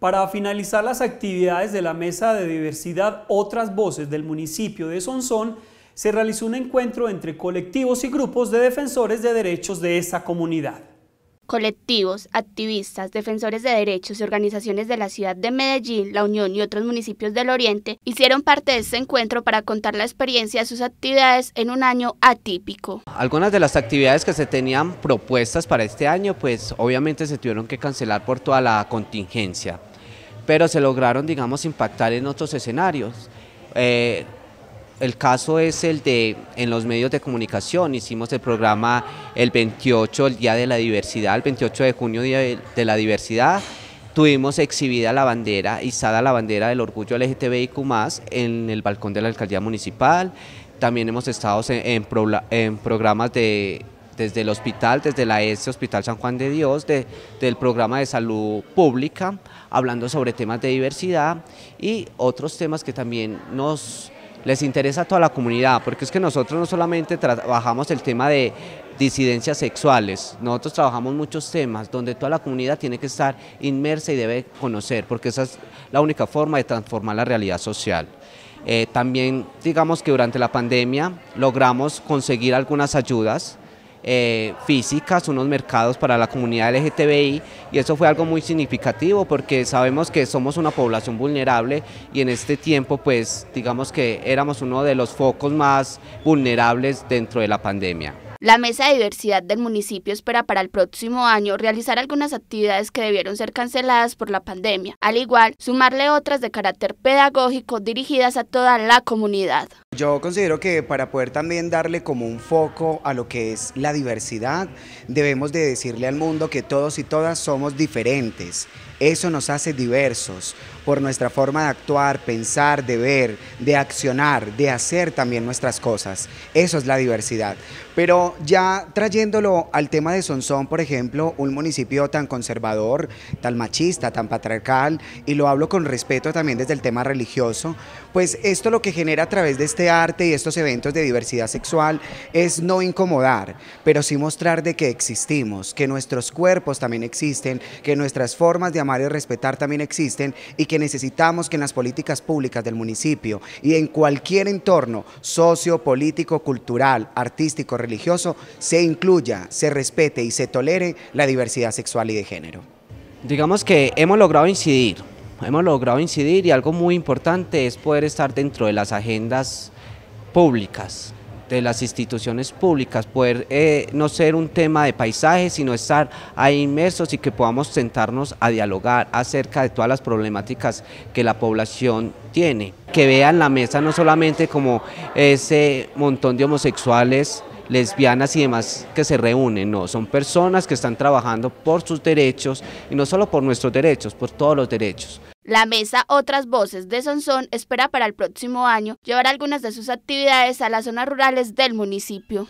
Para finalizar las actividades de la Mesa de Diversidad Otras Voces del municipio de Sonsón, se realizó un encuentro entre colectivos y grupos de defensores de derechos de esa comunidad. Colectivos, activistas, defensores de derechos y organizaciones de la ciudad de Medellín, la Unión y otros municipios del Oriente hicieron parte de este encuentro para contar la experiencia de sus actividades en un año atípico. Algunas de las actividades que se tenían propuestas para este año, pues obviamente se tuvieron que cancelar por toda la contingencia pero se lograron, digamos, impactar en otros escenarios. Eh, el caso es el de en los medios de comunicación. Hicimos el programa el 28, el Día de la Diversidad, el 28 de junio, Día de la Diversidad. Tuvimos exhibida la bandera, izada la bandera del orgullo LGTBIQ, en el balcón de la alcaldía municipal. También hemos estado en, en programas de desde el hospital, desde la ESE Hospital San Juan de Dios, del programa de salud pública, hablando sobre temas de diversidad y otros temas que también nos les interesa a toda la comunidad, porque es que nosotros no solamente trabajamos el tema de disidencias sexuales, nosotros trabajamos muchos temas donde toda la comunidad tiene que estar inmersa y debe conocer, porque esa es la única forma de transformar la realidad social. Eh, también digamos que durante la pandemia logramos conseguir algunas ayudas eh, físicas, unos mercados para la comunidad LGTBI y eso fue algo muy significativo porque sabemos que somos una población vulnerable y en este tiempo pues digamos que éramos uno de los focos más vulnerables dentro de la pandemia. La Mesa de Diversidad del municipio espera para el próximo año realizar algunas actividades que debieron ser canceladas por la pandemia, al igual sumarle otras de carácter pedagógico dirigidas a toda la comunidad. Yo considero que para poder también darle como un foco a lo que es la diversidad, debemos de decirle al mundo que todos y todas somos diferentes. Eso nos hace diversos por nuestra forma de actuar, pensar, de ver, de accionar, de hacer también nuestras cosas. Eso es la diversidad. Pero ya trayéndolo al tema de Sonsón, por ejemplo, un municipio tan conservador, tan machista, tan patriarcal, y lo hablo con respeto también desde el tema religioso, pues esto lo que genera a través de este arte y estos eventos de diversidad sexual es no incomodar, pero sí mostrar de que existimos, que nuestros cuerpos también existen, que nuestras formas de amar y respetar también existen y que necesitamos que en las políticas públicas del municipio y en cualquier entorno socio, político, cultural, artístico, religioso, se incluya, se respete y se tolere la diversidad sexual y de género. Digamos que hemos logrado incidir, hemos logrado incidir y algo muy importante es poder estar dentro de las agendas públicas, de las instituciones públicas, poder eh, no ser un tema de paisaje, sino estar ahí inmersos y que podamos sentarnos a dialogar acerca de todas las problemáticas que la población tiene. Que vean la mesa no solamente como ese montón de homosexuales lesbianas y demás que se reúnen, no, son personas que están trabajando por sus derechos y no solo por nuestros derechos, por todos los derechos. La mesa Otras Voces de Sonsón espera para el próximo año llevar algunas de sus actividades a las zonas rurales del municipio.